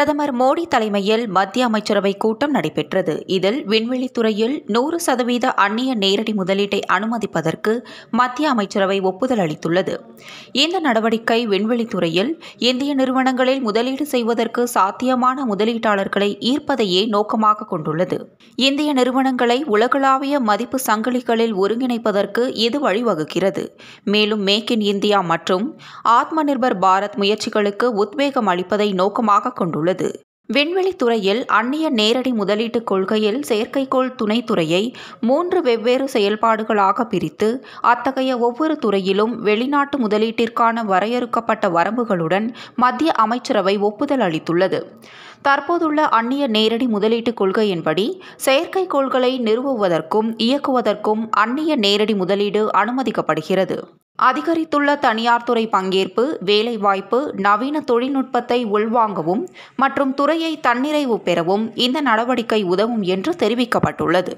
பிரதமர் மோடி தலைமையில் மத்திய அமைச்சரவை கூட்டம் நடைபெற்றது இதில் விண்வெளித்துறையில் நூறு சதவீத அந்நிய நேரடி முதலீட்டை அனுமதிப்பதற்கு மத்திய அமைச்சரவை ஒப்புதல் அளித்துள்ளது இந்த நடவடிக்கை விண்வெளித்துறையில் இந்திய நிறுவனங்களில் முதலீடு செய்வதற்கு சாத்தியமான முதலீட்டாளர்களை ஈர்ப்பதையே நோக்கமாக கொண்டுள்ளது இந்திய நிறுவனங்களை உலகளாவிய மதிப்பு சங்கிலிகளில் ஒருங்கிணைப்பதற்கு இது வழிவகுக்கிறது மேலும் மேக் இன் இந்தியா மற்றும் ஆத்ம நிர்பர் பாரத் முயற்சிகளுக்கு உத்வேகம் அளிப்பதை நோக்கமாக கொண்டுள்ளது உள்ளது விண்வெளித்துறையில் அந்நிய நேரடி முதலீட்டுக் கொள்கையில் செயற்கைக்கோள் துணைத்துறையை மூன்று வெவ்வேறு செயல்பாடுகளாக பிரித்து அத்தகைய ஒவ்வொரு துறையிலும் வெளிநாட்டு முதலீட்டிற்கான வரையறுக்கப்பட்ட வரம்புகளுடன் மத்திய அமைச்சரவை ஒப்புதல் அளித்துள்ளது தற்போதுள்ள அந்நிய நேரடி முதலீட்டுக் கொள்கையின்படி செயற்கைக்கோள்களை நிறுவுவதற்கும் இயக்குவதற்கும் அந்நிய நேரடி முதலீடு அனுமதிக்கப்படுகிறது அதிகரித்துள்ள தனியார் துறை பங்கேற்பு வேலைவாய்ப்பு நவீன தொழில்நுட்பத்தை உள்வாங்கவும் மற்றும் துறையை தன்னிறைவு பெறவும் இந்த நடவடிக்கை உதவும் என்று தெரிவிக்கப்பட்டுள்ளது